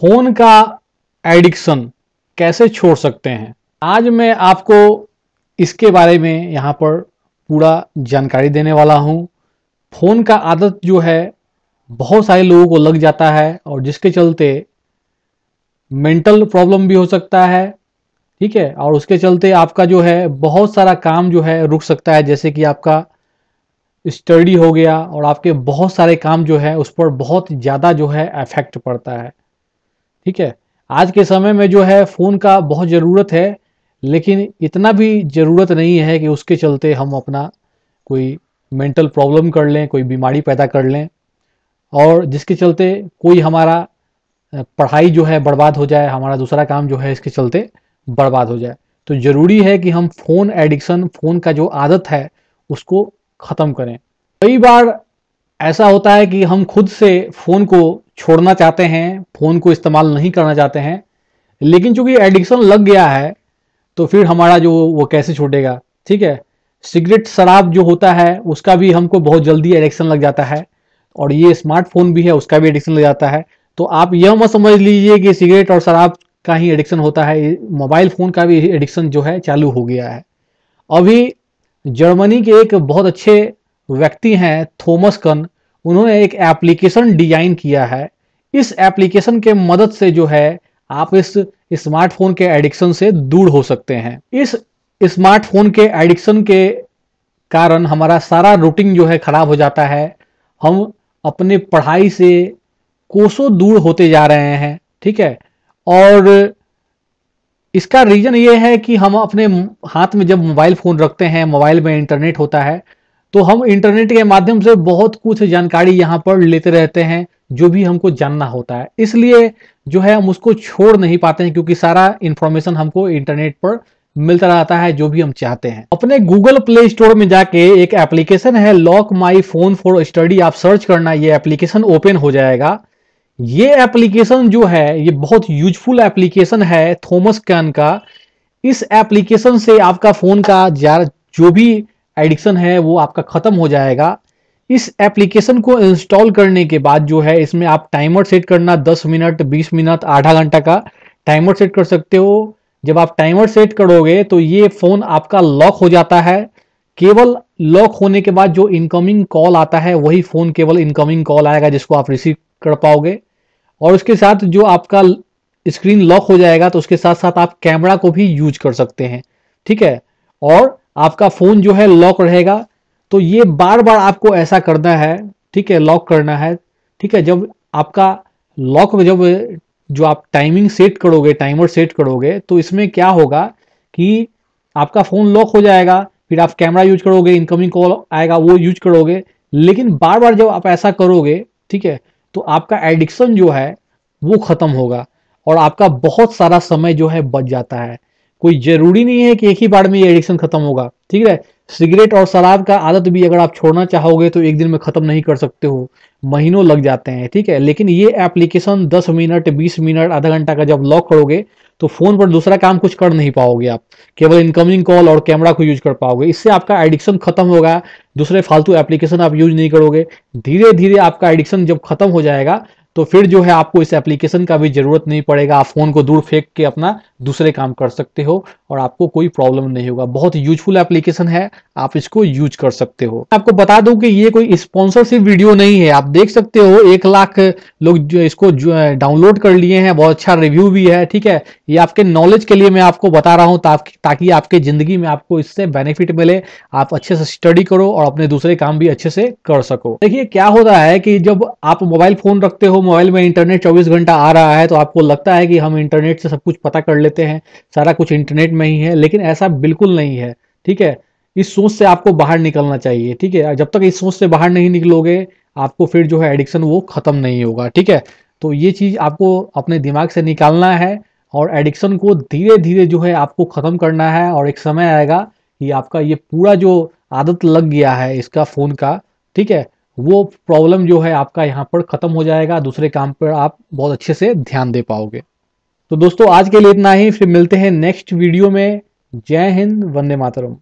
phone का addiction कैसे छोड़ सकते हैं आज मैं आपको इसके बारे में यहाँ पर पूरा जानकारी देने वाला हूँ फ़ोन का आदत जो है बहुत सारे लोगों को लग जाता है और जिसके चलते मेंटल प्रॉब्लम भी हो सकता है ठीक है और उसके चलते आपका जो है बहुत सारा काम जो है रुक सकता है जैसे कि आपका स्टडी हो गया और आपके बहुत सारे काम जो है उस पर बहुत ज़्यादा जो है इफेक्ट पड़ता है ठीक है आज के समय में जो है फ़ोन का बहुत ज़रूरत है लेकिन इतना भी ज़रूरत नहीं है कि उसके चलते हम अपना कोई मेंटल प्रॉब्लम कर लें कोई बीमारी पैदा कर लें और जिसके चलते कोई हमारा पढ़ाई जो है बर्बाद हो जाए हमारा दूसरा काम जो है इसके चलते बर्बाद हो जाए तो ज़रूरी है कि हम फ़ोन एडिक्शन फ़ोन का जो आदत है उसको ख़त्म करें कई बार ऐसा होता है कि हम खुद से फ़ोन को छोड़ना चाहते हैं फ़ोन को इस्तेमाल नहीं करना चाहते हैं लेकिन चूंकि एडिक्शन लग गया है तो फिर हमारा जो वो कैसे छोड़ेगा ठीक है सिगरेट शराब जो होता है उसका भी हमको बहुत जल्दी एडिक्शन लग जाता है और ये स्मार्टफोन भी है उसका भी एडिक्शन लग जाता है तो आप यह मत समझ लीजिए कि सिगरेट और शराब का ही एडिक्शन होता है मोबाइल फ़ोन का भी एडिक्शन जो है चालू हो गया है अभी जर्मनी के एक बहुत अच्छे व्यक्ति हैं थॉमस कन उन्होंने एक एप्लीकेशन डिजाइन किया है इस एप्लीकेशन के मदद से जो है आप इस स्मार्टफोन के एडिक्शन से दूर हो सकते हैं इस स्मार्टफोन के एडिक्शन के कारण हमारा सारा रूटीन जो है खराब हो जाता है हम अपने पढ़ाई से कोसों दूर होते जा रहे हैं ठीक है और इसका रीजन ये है कि हम अपने हाथ में जब मोबाइल फ़ोन रखते हैं मोबाइल में इंटरनेट होता है तो हम इंटरनेट के माध्यम से बहुत कुछ जानकारी यहाँ पर लेते रहते हैं जो भी हमको जानना होता है इसलिए जो है हम उसको छोड़ नहीं पाते हैं क्योंकि सारा इंफॉर्मेशन हमको इंटरनेट पर मिलता रहता है जो भी हम चाहते हैं अपने गूगल प्ले स्टोर में जाके एक एप्लीकेशन है lock my phone for study आप सर्च करना ये एप्लीकेशन ओपन हो जाएगा ये एप्लीकेशन जो है ये बहुत यूजफुल एप्लीकेशन है थॉमस कैन का इस एप्लीकेशन से आपका फोन का जो भी एडिक्शन है वो आपका ख़त्म हो जाएगा इस एप्लीकेशन को इंस्टॉल करने के बाद जो है इसमें आप टाइमर सेट करना 10 मिनट 20 मिनट आधा घंटा का टाइमर सेट कर सकते हो जब आप टाइमर सेट करोगे तो ये फ़ोन आपका लॉक हो जाता है केवल लॉक होने के बाद जो इनकमिंग कॉल आता है वही फ़ोन केवल इनकमिंग कॉल आएगा जिसको आप रिसीव कर पाओगे और उसके साथ जो आपका स्क्रीन लॉक हो जाएगा तो उसके साथ साथ आप कैमरा को भी यूज कर सकते हैं ठीक है और आपका फोन जो है लॉक रहेगा तो ये बार बार आपको ऐसा करना है ठीक है लॉक करना है ठीक है जब आपका लॉक में जब जो आप टाइमिंग सेट करोगे टाइमर सेट करोगे तो इसमें क्या होगा कि आपका फ़ोन लॉक हो जाएगा फिर आप कैमरा यूज करोगे इनकमिंग कॉल आएगा वो यूज करोगे लेकिन बार बार जब आप ऐसा करोगे ठीक है तो आपका एडिक्शन जो है वो ख़त्म होगा और आपका बहुत सारा समय जो है बच जाता है कोई जरूरी नहीं है कि एक ही बार में ये एडिक्शन खत्म होगा ठीक है सिगरेट और शराब का आदत भी अगर आप छोड़ना चाहोगे तो एक दिन में खत्म नहीं कर सकते हो महीनों लग जाते हैं ठीक है लेकिन ये एप्लीकेशन 10 मिनट 20 मिनट आधा घंटा का जब लॉक करोगे तो फोन पर दूसरा काम कुछ कर नहीं पाओगे आप केवल इनकमिंग कॉल और कैमरा को यूज कर पाओगे इससे आपका एडिक्शन खत्म होगा दूसरे फालतू एप्लीकेशन आप यूज नहीं करोगे धीरे धीरे आपका एडिक्शन जब खत्म हो जाएगा तो फिर जो है आपको इस एप्लीकेशन का भी ज़रूरत नहीं पड़ेगा आप फ़ोन को दूर फेंक के अपना दूसरे काम कर सकते हो और आपको कोई प्रॉब्लम नहीं होगा बहुत यूजफुल एप्लीकेशन है आप इसको यूज कर सकते हो आपको बता दूं कि ये कोई स्पॉन्सरशिप वीडियो नहीं है आप देख सकते हो एक लाख लोग जो इसको डाउनलोड कर लिए हैं बहुत अच्छा रिव्यू भी है ठीक है ये आपके नॉलेज के लिए मैं आपको बता रहा हूँ ताकि आपके ज़िंदगी में आपको इससे बेनिफिट मिले आप अच्छे से स्टडी करो और अपने दूसरे काम भी अच्छे से कर सको देखिए क्या होता है कि जब आप मोबाइल फ़ोन रखते हो मोबाइल में इंटरनेट 24 घंटा आ रहा है तो आपको लगता है कि हम इंटरनेट से सब कुछ पता कर लेते हैं सारा कुछ इंटरनेट में ही है लेकिन ऐसा बिल्कुल नहीं है ठीक है इस सोच से आपको बाहर निकलना चाहिए ठीक है जब तक इस सोच से बाहर नहीं निकलोगे आपको फिर जो है एडिक्शन वो ख़त्म नहीं होगा ठीक है तो ये चीज़ आपको अपने दिमाग से निकालना है और एडिक्शन को धीरे धीरे जो है आपको ख़त्म करना है और एक समय आएगा कि आपका ये पूरा जो आदत लग गया है इसका फ़ोन का ठीक है वो प्रॉब्लम जो है आपका यहाँ पर ख़त्म हो जाएगा दूसरे काम पर आप बहुत अच्छे से ध्यान दे पाओगे तो दोस्तों आज के लिए इतना ही फिर मिलते हैं नेक्स्ट वीडियो में जय हिंद वंदे मातरम